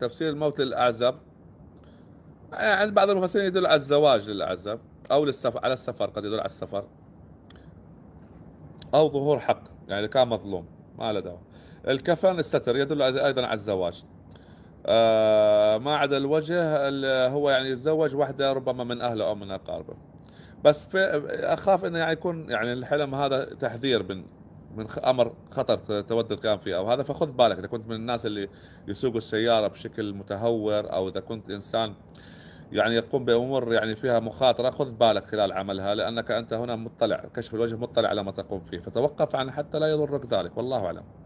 تفسير الموت للأعزب يعني عند بعض المفسرين يدل على الزواج للأعزب أو للسفر على السفر قد يدل على السفر أو ظهور حق يعني إذا كان مظلوم ما له دعوة الكفن الستر يدل أيضا على الزواج آه ما عدا الوجه هو يعني يتزوج واحدة ربما من أهله أو من أقاربه بس في أخاف أنه يعني يكون يعني الحلم هذا تحذير من من امر خطر تود القيام فيه او هذا فخذ بالك اذا كنت من الناس اللي يسوقوا السياره بشكل متهور او اذا كنت انسان يعني يقوم بامور يعني فيها مخاطره خذ بالك خلال عملها لانك انت هنا مطلع كشف الوجه مطلع على ما تقوم فيه فتوقف عن حتى لا يضرك ذلك والله اعلم